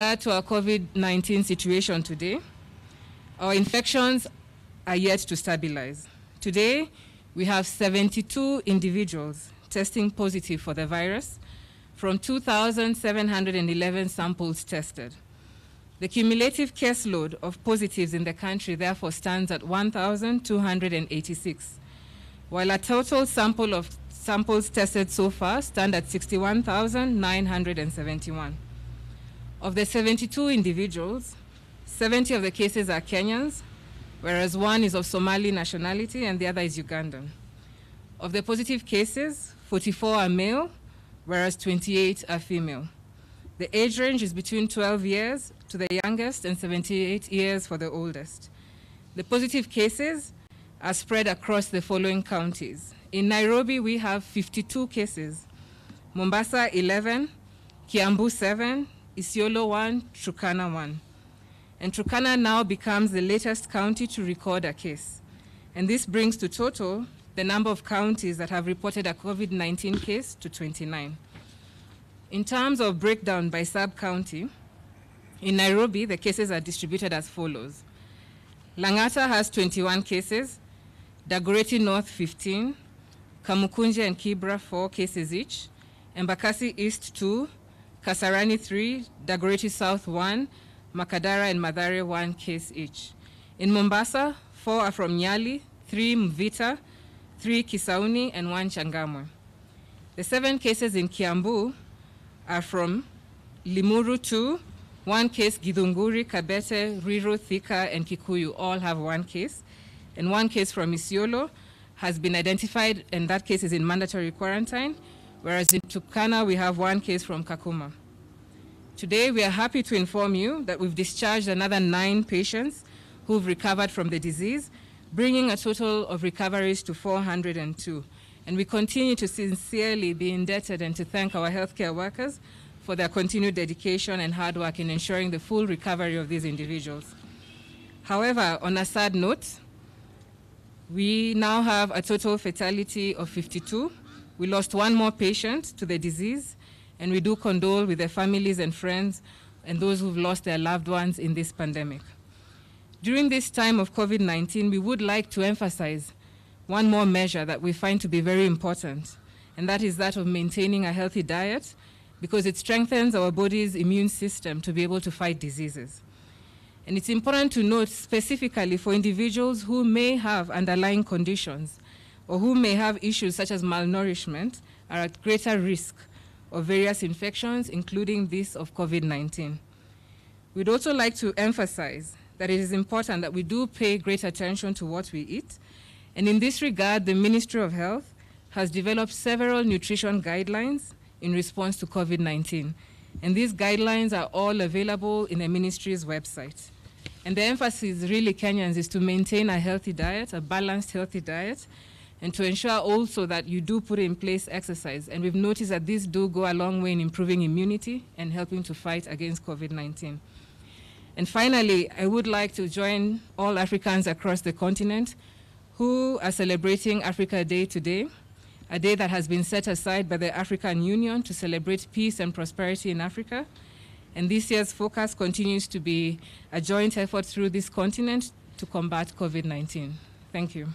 to our COVID-19 situation today, our infections are yet to stabilize. Today, we have 72 individuals testing positive for the virus from 2,711 samples tested. The cumulative caseload of positives in the country therefore stands at 1,286, while a total sample of samples tested so far stand at 61,971. Of the 72 individuals, 70 of the cases are Kenyans, whereas one is of Somali nationality and the other is Ugandan. Of the positive cases, 44 are male, whereas 28 are female. The age range is between 12 years to the youngest and 78 years for the oldest. The positive cases are spread across the following counties. In Nairobi, we have 52 cases, Mombasa 11, Kiambu 7, Isiolo 1, Trukana 1. And Trukana now becomes the latest county to record a case. And this brings to total the number of counties that have reported a COVID 19 case to 29. In terms of breakdown by sub county, in Nairobi, the cases are distributed as follows Langata has 21 cases, Dagoretti North 15, Kamukunji and Kibra 4 cases each, Embakasi East 2, Kasarani 3, Dagoretti South 1, Makadara and Madare 1 case each. In Mombasa, 4 are from Nyali, 3 Mvita, 3 Kisauni, and 1 Changamwe. The 7 cases in Kiambu are from Limuru 2, 1 case Gidunguri, Kabete, Riro, Thika, and Kikuyu all have 1 case. And 1 case from Isiolo has been identified, and that case is in mandatory quarantine whereas in Tukana we have one case from Kakuma. Today we are happy to inform you that we've discharged another nine patients who've recovered from the disease, bringing a total of recoveries to 402. And we continue to sincerely be indebted and to thank our healthcare workers for their continued dedication and hard work in ensuring the full recovery of these individuals. However, on a sad note, we now have a total fatality of 52 we lost one more patient to the disease, and we do condole with their families and friends and those who've lost their loved ones in this pandemic. During this time of COVID 19, we would like to emphasize one more measure that we find to be very important, and that is that of maintaining a healthy diet because it strengthens our body's immune system to be able to fight diseases. And it's important to note specifically for individuals who may have underlying conditions or who may have issues such as malnourishment are at greater risk of various infections, including this of COVID 19. We'd also like to emphasize that it is important that we do pay great attention to what we eat. And in this regard, the Ministry of Health has developed several nutrition guidelines in response to COVID 19. And these guidelines are all available in the ministry's website. And the emphasis, really, Kenyans, is to maintain a healthy diet, a balanced, healthy diet, and to ensure also that you do put in place exercise. And we've noticed that these do go a long way in improving immunity and helping to fight against COVID 19. And finally, I would like to join all Africans across the continent who are celebrating Africa Day today, a day that has been set aside by the African Union to celebrate peace and prosperity in Africa. And this year's focus continues to be a joint effort through this continent to combat COVID 19. Thank you.